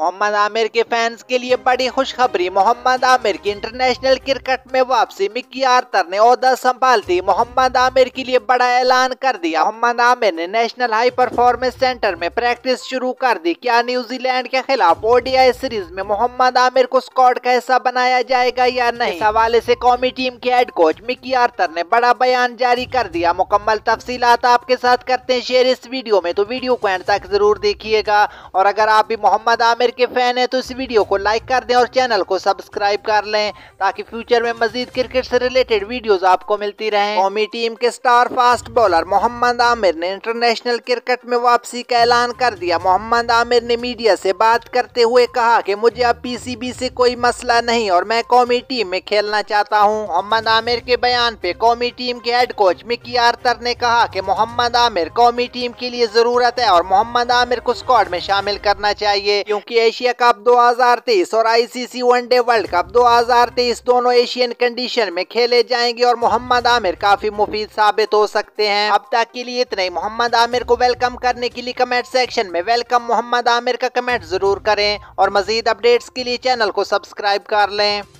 मोहम्मद आमिर के फैंस के लिए बड़ी खुशखबरी मोहम्मद आमिर की इंटरनेशनल क्रिकेट में वापसी मिकी आर्थर ने ओहदा संभाल दी मोहम्मद आमिर के लिए बड़ा ऐलान कर दिया मोहम्मद आमिर ने नेशनल हाई परफॉर्मेंस सेंटर में प्रैक्टिस शुरू कर दी क्या न्यूजीलैंड के खिलाफ ओडीआई सीरीज में मोहम्मद आमिर को स्कॉड का हिस्सा बनाया जाएगा या नहीं इस हवाले ऐसी कौमी टीम के हेड कोच मिकी आर्थर ने बड़ा बयान जारी कर दिया मुकम्मल तफसी आपके साथ करते हैं शेयर इस वीडियो में तो वीडियो को एंड तक जरूर देखिएगा और अगर आप भी मोहम्मद आमिर क्रिकेट के फैन हैं तो इस वीडियो को लाइक कर दें और चैनल को सब्सक्राइब कर लें ताकि फ्यूचर में मजीद क्रिकेट से रिलेटेड वीडियोस आपको मिलती रहें कौमी टीम के star fast bowler Mohammad Aamir ने इंटरनेशनल क्रिकेट में वापसी का ऐलान कर दिया मोहम्मद आमिर ने मीडिया से बात करते हुए कहा कि मुझे अब पी से कोई मसला नहीं और मैं कौमी टीम में खेलना चाहता हूँ मोहम्मद आमिर के बयान पे कौमी टीम के हेड कोच मिकी आर्थर ने कहा कि मोहम्मद आमिर कौमी टीम के लिए जरूरत है और मोहम्मद आमिर को स्कॉड में शामिल करना चाहिए क्योंकि जबकि एशिया कप 2023 और आईसीसी वनडे वर्ल्ड कप 2023 दोनों एशियन कंडीशन में खेले जाएंगे और मोहम्मद आमिर काफी मुफीद साबित हो सकते हैं अब तक के लिए इतने ही मोहम्मद आमिर को वेलकम करने के लिए कमेंट सेक्शन में वेलकम मोहम्मद आमिर का कमेंट जरूर करें और मजीद अपडेट्स के लिए चैनल को सब्सक्राइब कर लें